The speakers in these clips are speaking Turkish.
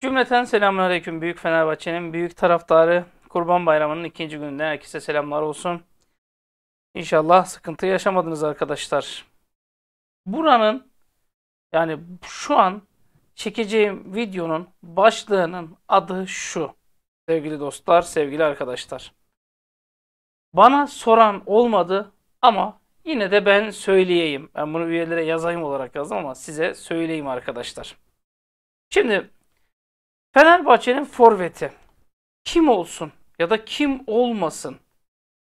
Cümleten selamünaleyküm. Büyük Fenerbahçe'nin büyük taraftarı Kurban Bayramı'nın ikinci gününde herkese selamlar olsun. İnşallah sıkıntı yaşamadınız arkadaşlar. Buranın yani şu an çekeceğim videonun başlığının adı şu. Sevgili dostlar, sevgili arkadaşlar. Bana soran olmadı ama yine de ben söyleyeyim. Ben bunu üyelere yazayım olarak yazdım ama size söyleyeyim arkadaşlar. Şimdi Fenerbahçe'nin forveti kim olsun ya da kim olmasın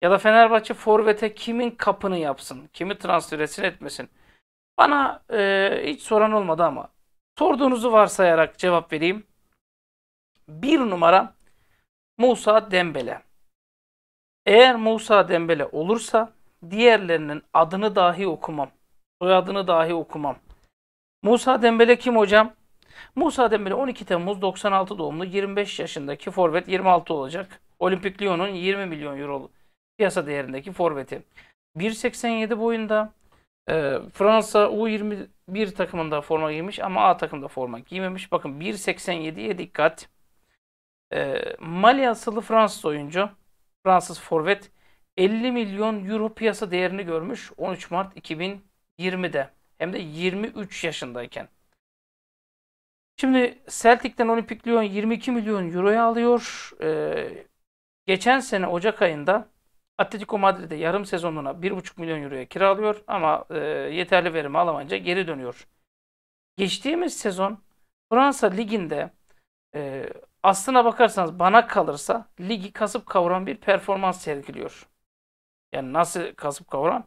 ya da Fenerbahçe forvete kimin kapını yapsın, kimi transfer etsin etmesin. Bana e, hiç soran olmadı ama sorduğunuzu varsayarak cevap vereyim. Bir numara Musa Dembele. Eğer Musa Dembele olursa diğerlerinin adını dahi okumam. Soyadını dahi okumam. Musa Dembele kim hocam? Musa Dembele 12 Temmuz 96 doğumlu 25 yaşındaki forvet 26 olacak. Olimpik Lyon'un 20 milyon euro piyasa değerindeki forveti. 1.87 boyunda e, Fransa U21 takımında forma giymiş ama A takımda forma giymemiş. Bakın 1.87'ye dikkat. E, Mali asıllı Fransız oyuncu. Fransız forvet 50 milyon euro piyasa değerini görmüş 13 Mart 2020'de. Hem de 23 yaşındayken. Şimdi Celtic'ten Olympic Lyon 22 milyon euroya alıyor. Ee, geçen sene Ocak ayında Atletico Madrid'de yarım sezonuna 1,5 milyon euroya kiralıyor ama e, yeterli verimi alamayınca geri dönüyor. Geçtiğimiz sezon Fransa Ligi'nde e, aslına bakarsanız bana kalırsa ligi kasıp kavuran bir performans sergiliyor. Yani nasıl kasıp kavuran?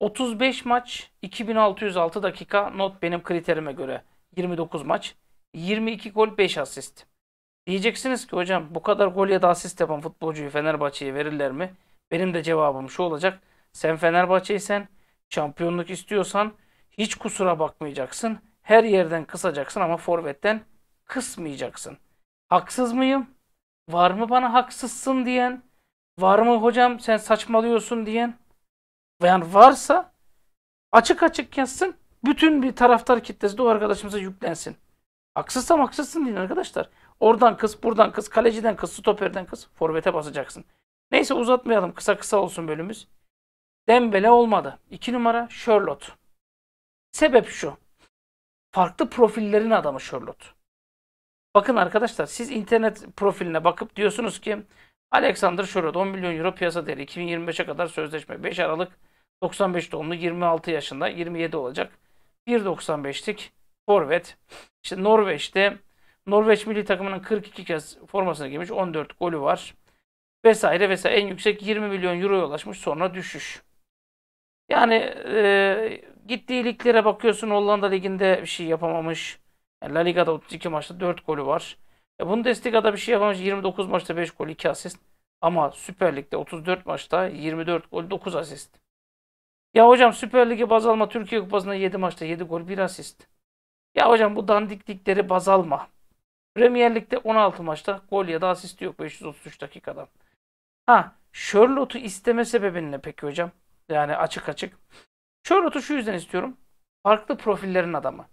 35 maç 2606 dakika not benim kriterime göre 29 maç. 22 gol 5 asist. Diyeceksiniz ki hocam bu kadar gol ya da asist yapan futbolcuyu Fenerbahçe'ye verirler mi? Benim de cevabım şu olacak. Sen Fenerbahçe'ysen şampiyonluk istiyorsan hiç kusura bakmayacaksın. Her yerden kısacaksın ama forvetten kısmayacaksın. Haksız mıyım? Var mı bana haksızsın diyen? Var mı hocam sen saçmalıyorsun diyen? Yani varsa açık açık yazsın. Bütün bir taraftar kitlesi de o arkadaşımıza yüklensin. Haksızsam haksızsın deyin arkadaşlar. Oradan kız, buradan kız, kaleciden kız, stoperden kız, forvete basacaksın. Neyse uzatmayalım. Kısa kısa olsun bölümümüz. Dembele olmadı. 2 numara Charlotte. Sebep şu. Farklı profillerin adamı Charlotte. Bakın arkadaşlar siz internet profiline bakıp diyorsunuz ki Alexander Charlotte 10 milyon euro piyasa değeri 2025'e kadar sözleşme 5 Aralık 95 doğumlu 26 yaşında 27 olacak. 1.95'lik forvet. İşte Norveç'te Norveç milli takımının 42 kez formasına girmiş. 14 golü var. Vesaire vesaire. En yüksek 20 milyon euroya ulaşmış. Sonra düşüş. Yani e, gittiği liglere bakıyorsun Hollanda liginde bir şey yapamamış. Yani La Liga'da 32 maçta 4 golü var. E, Bundesliga'da bir şey yapamamış. 29 maçta 5 gol 2 asist. Ama Süper Lig'de 34 maçta 24 gol 9 asist. Ya hocam Süper Lig'e baz alma Türkiye Kupası'nda 7 maçta 7 gol 1 asist. Ya hocam bu dandiklikleri baz alma. Premier Lig'de 16 maçta gol ya da asist yok 533 dakikadan. Ha, Charlotte'u isteme sebebin ne peki hocam? Yani açık açık. Charlotte'u şu yüzden istiyorum. Farklı profillerin adamı.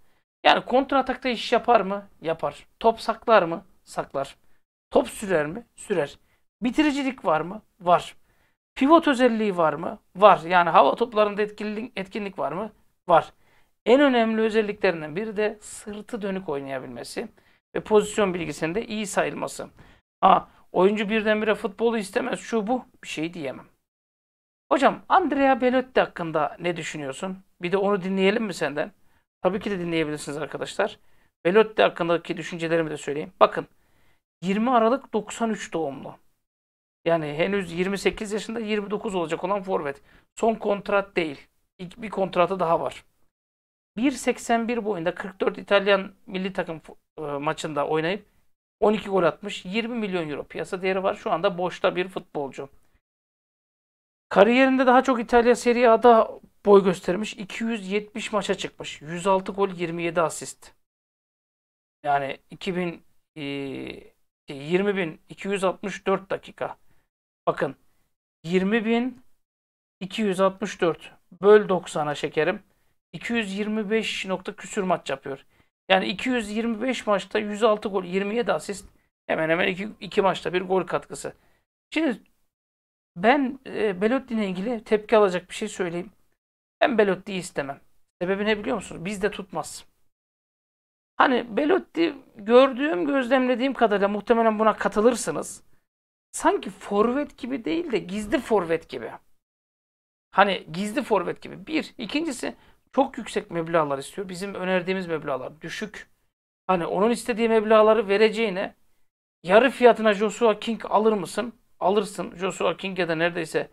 Yani atakta iş yapar mı? Yapar. Top saklar mı? Saklar. Top sürer mi? Sürer. Bitiricilik var mı? Var. Pivot özelliği var mı? Var. Yani hava toplarında etkinlik, etkinlik var mı? Var. En önemli özelliklerinden biri de sırtı dönük oynayabilmesi ve pozisyon bilgisinde iyi sayılması. Ha, oyuncu birdenbire futbolu istemez şu bu bir şey diyemem. Hocam Andrea Belotti hakkında ne düşünüyorsun? Bir de onu dinleyelim mi senden? Tabii ki de dinleyebilirsiniz arkadaşlar. Belotti hakkındaki düşüncelerimi de söyleyeyim. Bakın 20 Aralık 93 doğumlu. Yani henüz 28 yaşında 29 olacak olan forvet. Son kontrat değil. İlk bir kontratı daha var. 1.81 boyunda 44 İtalyan milli takım e, maçında oynayıp 12 gol atmış. 20 milyon euro piyasa değeri var. Şu anda boşta bir futbolcu. Kariyerinde daha çok İtalya Serie A'da boy göstermiş. 270 maça çıkmış. 106 gol 27 asist. Yani 2000 e, 20.264 şey, dakika. Bakın 20.264 böl 90'a şekerim. 225 nokta küsür maç yapıyor. Yani 225 maçta 106 gol, 27 asist. Hemen hemen iki, iki maçta bir gol katkısı. Şimdi ben e, Belotti'yle ilgili tepki alacak bir şey söyleyeyim. Ben Belotti'yi istemem. Sebebi ne biliyor musunuz? Bizde tutmaz. Hani Belotti gördüğüm, gözlemlediğim kadarıyla muhtemelen buna katılırsınız. Sanki forvet gibi değil de gizli forvet gibi. Hani gizli forvet gibi. Bir. ikincisi çok yüksek meblalar istiyor. Bizim önerdiğimiz meblalar düşük. Hani onun istediği meblaları vereceğine yarı fiyatına Joshua King alır mısın? Alırsın. Joshua King'e de neredeyse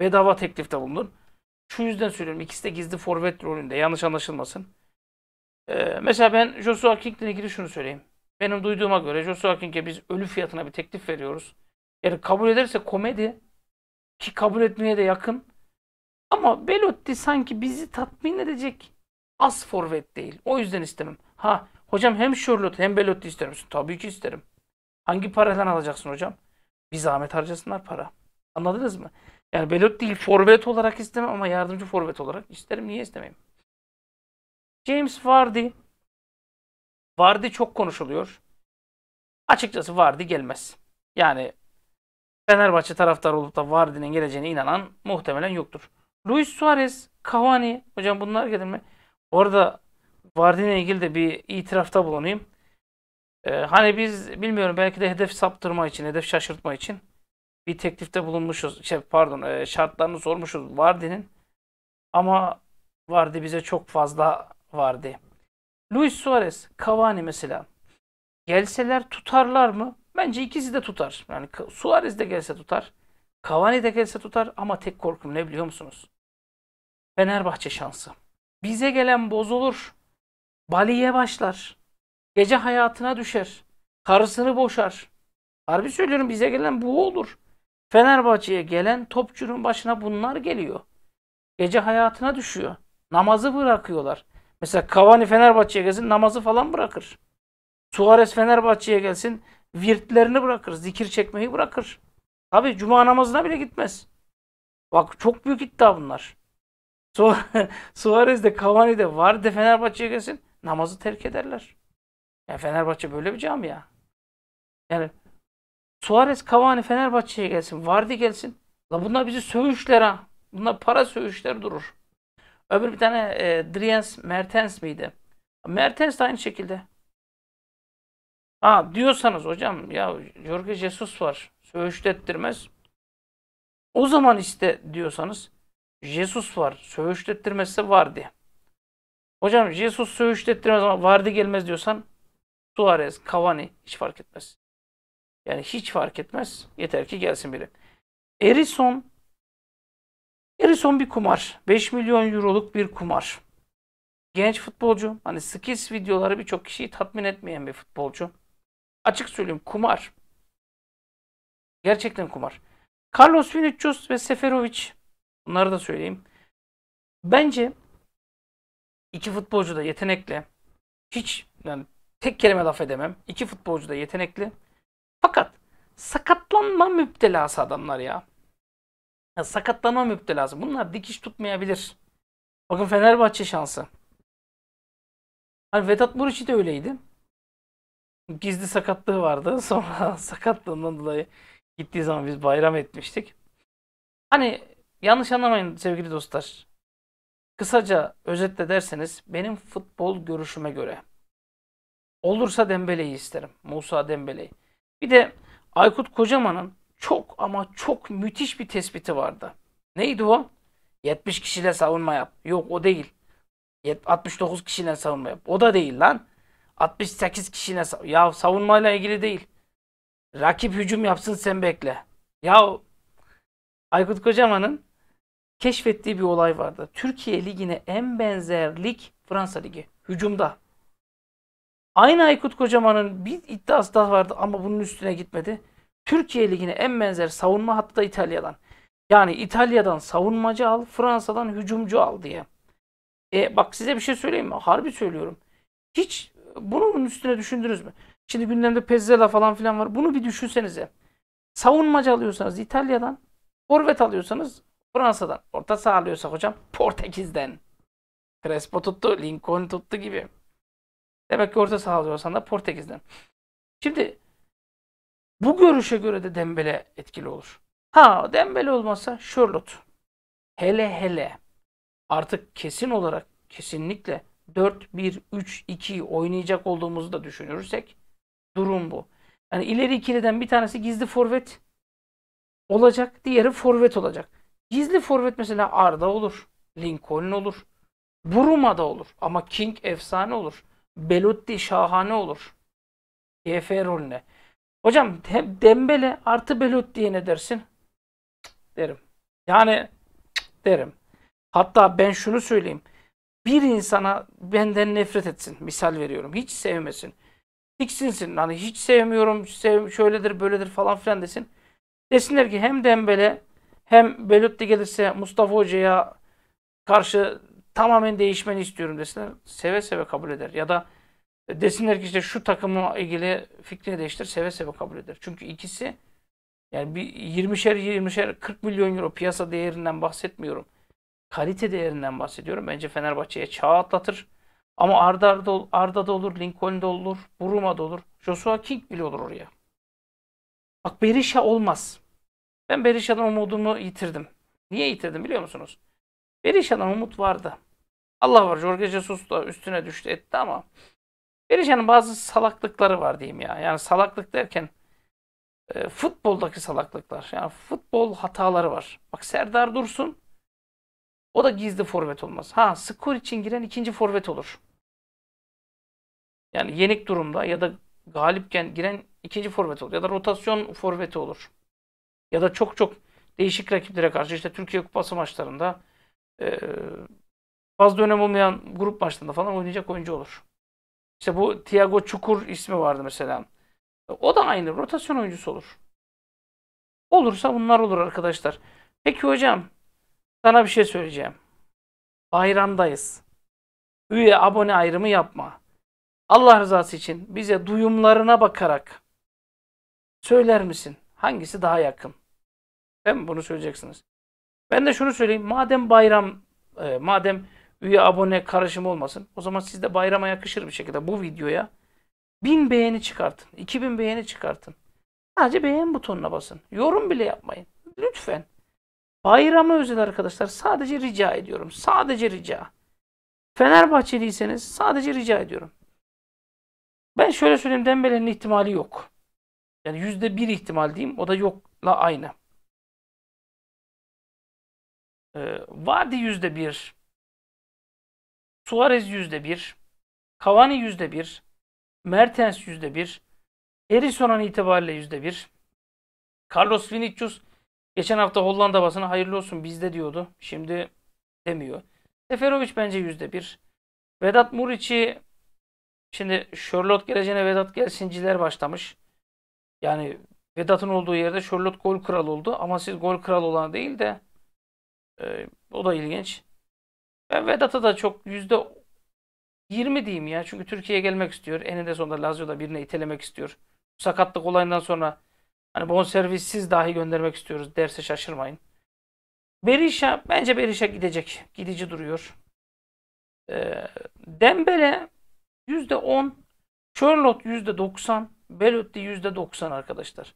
bedava teklifte bulunur. Şu yüzden söylüyorum. İkisi de gizli forvet rolünde. Yanlış anlaşılmasın. Ee, mesela ben Joshua King'le ilgili şunu söyleyeyim. Benim duyduğuma göre Joshua King'e biz ölü fiyatına bir teklif veriyoruz. Yani kabul ederse komedi ki kabul etmeye de yakın. Ama Belotti sanki bizi tatmin edecek az forvet değil. O yüzden istemem. Ha hocam hem Charlotte hem Belotti ister misin? Tabii ki isterim. Hangi paradan alacaksın hocam? Bir zahmet harcasınlar para. Anladınız mı? Yani Belotti değil forvet olarak istemem ama yardımcı forvet olarak isterim. Niye istemeyim? James Vardy. Vardy çok konuşuluyor. Açıkçası Vardy gelmez. Yani Fenerbahçe taraftarı olup da Vardy'nin geleceğine inanan muhtemelen yoktur. Luis Suarez, Cavani hocam bunlar gelir mi? Orada Vardin'e ilgili de bir itirafta bulunayım. Ee, hani biz bilmiyorum belki de hedef saptırma için, hedef şaşırtma için bir teklifte bulunmuşuz. Şey pardon, e, şartlarını sormuşuz Vardy'nin. Ama Vardy bize çok fazla Vardy. Luis Suarez, Cavani mesela. Gelseler tutarlar mı? Bence ikisi de tutar. Yani Suarez de gelse tutar. Cavani de gelse tutar ama tek korkum ne biliyor musunuz? Fenerbahçe şansı. Bize gelen bozulur. Bali'ye başlar. Gece hayatına düşer. Karısını boşar. Harbi söylüyorum bize gelen bu olur. Fenerbahçe'ye gelen topçunun başına bunlar geliyor. Gece hayatına düşüyor. Namazı bırakıyorlar. Mesela Cavani Fenerbahçe'ye gelsin namazı falan bırakır. Suarez Fenerbahçe'ye gelsin virtlerini bırakır. Zikir çekmeyi bırakır. Abi cuma namazına bile gitmez. Bak çok büyük iddia bunlar. Suarez de Cavani de var de Fenerbahçe'ye gelsin namazı terk ederler. Yani Fenerbahçe böyle bir cam ya. Yani Suarez, Cavani Fenerbahçe'ye gelsin. Vardi gelsin. La bunlar bizi sövüşler ha. Bunlar para sövüşler durur. Öbür bir tane e, Driens Mertens miydi? Mertens de aynı şekilde. Ha diyorsanız hocam ya Jorge Jesus var. Söğüşlettirmez. O zaman işte diyorsanız Jesus var. Söğüşlettirmezse vardı. Hocam Jesus söğüşlettirmez ama vardı gelmez diyorsan Suarez, Cavani hiç fark etmez. Yani hiç fark etmez. Yeter ki gelsin biri. Erison Erison bir kumar. 5 milyon euroluk bir kumar. Genç futbolcu. Hani skills videoları birçok kişiyi tatmin etmeyen bir futbolcu. Açık söyleyeyim kumar. Gerçekten kumar. Carlos Vinicius ve Seferovic Bunları da söyleyeyim. Bence iki futbolcu da yetenekli. Hiç yani tek kelime laf edemem. İki futbolcu da yetenekli. Fakat sakatlanma müptelası adamlar ya. ya sakatlanma müptelası. Bunlar dikiş tutmayabilir. Bakın Fenerbahçe şansı. Hani Vedat Muriçi de öyleydi. Gizli sakatlığı vardı. Sonra sakatlığından dolayı gittiği zaman biz bayram etmiştik. Hani Yanlış anlamayın sevgili dostlar. Kısaca özetle derseniz benim futbol görüşüme göre olursa Dembele'yi isterim. Musa Dembele'yi. Bir de Aykut Kocaman'ın çok ama çok müthiş bir tespiti vardı. Neydi o? 70 kişiyle savunma yap. Yok o değil. 69 kişiyle savunma yap. O da değil lan. 68 kişiyle savunma. Ya savunmayla ilgili değil. Rakip hücum yapsın sen bekle. Ya Aykut Kocaman'ın keşfettiği bir olay vardı. Türkiye Ligi'ne en benzer lig Fransa Ligi. Hücumda. Aynı Aykut Kocaman'ın bir iddiası daha vardı ama bunun üstüne gitmedi. Türkiye Ligi'ne en benzer savunma hattı da İtalya'dan. Yani İtalya'dan savunmacı al, Fransa'dan hücumcu al diye. E bak size bir şey söyleyeyim mi? Harbi söylüyorum. Hiç bunun üstüne düşündünüz mü? Şimdi gündemde Pezzela falan filan var. Bunu bir düşünsenize. Savunmacı alıyorsanız İtalya'dan, forvet alıyorsanız Fransa'dan. Orta sağlıyorsak hocam Portekiz'den. Crespo tuttu, Lincoln tuttu gibi. Demek ki orta sağlıyorsan da Portekiz'den. Şimdi bu görüşe göre de Dembele etkili olur. Ha Dembele olmazsa Charlotte. Hele hele artık kesin olarak kesinlikle 4-1-3-2 oynayacak olduğumuzu da düşünürsek durum bu. Yani ileri ikiliden bir tanesi gizli forvet olacak, diğeri forvet olacak. Gizli forvet mesela Arda olur. Lincoln olur. Bruma da olur. Ama King efsane olur. Belotti şahane olur. YF rolüne. Hocam hem Dembele artı Belotti'ye ne dersin? derim. Yani derim. Hatta ben şunu söyleyeyim. Bir insana benden nefret etsin. Misal veriyorum. Hiç sevmesin. Tiksinsin. Hani hiç sevmiyorum. Sev, şöyledir böyledir falan filan desin. Desinler ki hem Dembele hem Belutti gelirse Mustafa Hoca'ya karşı tamamen değişmeni istiyorum desinler. Seve seve kabul eder. Ya da desinler ki işte şu takımı ilgili fikrini değiştir. Seve seve kabul eder. Çünkü ikisi yani bir 20'şer 20'şer 40 milyon euro piyasa değerinden bahsetmiyorum. Kalite değerinden bahsediyorum. Bence Fenerbahçe'ye çağ atlatır. Ama Arda, Arda, Arda'da olur, Lincoln'da olur, Buruma'da olur. Joshua King bile olur oraya. Bak Berisha olmaz. Ben Berisha'dan umudumu yitirdim. Niye yitirdim biliyor musunuz? Berisha'dan umut vardı. Allah var Jorge Jesus da üstüne düştü etti ama Berisha'nın bazı salaklıkları var diyeyim ya. Yani salaklık derken e, futboldaki salaklıklar. Yani futbol hataları var. Bak Serdar Dursun o da gizli forvet olmaz. Ha skor için giren ikinci forvet olur. Yani yenik durumda ya da galipken giren ikinci forvet olur. Ya da rotasyon forveti olur ya da çok çok değişik rakiplere karşı işte Türkiye Kupası maçlarında e, fazla önem olmayan grup maçlarında falan oynayacak oyuncu olur. İşte bu Thiago Çukur ismi vardı mesela. O da aynı rotasyon oyuncusu olur. Olursa bunlar olur arkadaşlar. Peki hocam sana bir şey söyleyeceğim. Bayramdayız. Üye abone ayrımı yapma. Allah rızası için bize duyumlarına bakarak söyler misin? Hangisi daha yakın? Değil mi? Bunu söyleyeceksiniz. Ben de şunu söyleyeyim. Madem bayram, e, madem üye abone karışım olmasın. O zaman siz de bayrama yakışır bir şekilde bu videoya bin beğeni çıkartın. 2000 beğeni çıkartın. Sadece beğen butonuna basın. Yorum bile yapmayın. Lütfen. Bayramı özel arkadaşlar sadece rica ediyorum. Sadece rica. Fenerbahçeliyseniz sadece rica ediyorum. Ben şöyle söyleyeyim Dembele'nin ihtimali yok. Yani %1 ihtimal diyeyim o da yokla aynı. E, ee, Vardy yüzde bir. Suarez yüzde bir. Cavani yüzde bir. Mertens yüzde bir. Erison an itibariyle yüzde bir. Carlos Vinicius geçen hafta Hollanda basına hayırlı olsun bizde diyordu. Şimdi demiyor. Seferovic bence yüzde bir. Vedat Muriç'i şimdi Charlotte geleceğine Vedat gelsinciler başlamış. Yani Vedat'ın olduğu yerde Charlotte gol kral oldu ama siz gol kral olan değil de ee, o da ilginç. Ben Vedat'a da çok yüzde 20 diyeyim ya. Çünkü Türkiye'ye gelmek istiyor. Eninde sonunda Lazio'da birine itelemek istiyor. Sakatlık olayından sonra hani bonservissiz dahi göndermek istiyoruz derse şaşırmayın. Berisha bence Berisha gidecek. Gidici duruyor. E, Dembele %10, Charlotte yüzde %90, Belotti yüzde %90 arkadaşlar.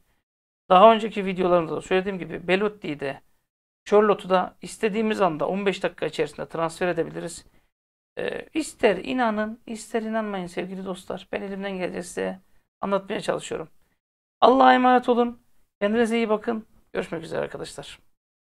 Daha önceki videolarımda da söylediğim gibi Belotti'yi de Charlotte'u da istediğimiz anda 15 dakika içerisinde transfer edebiliriz. Ee, ister inanın, ister inanmayın sevgili dostlar. Ben elimden geldiğince size anlatmaya çalışıyorum. Allah'a emanet olun. Kendinize iyi bakın. Görüşmek üzere arkadaşlar.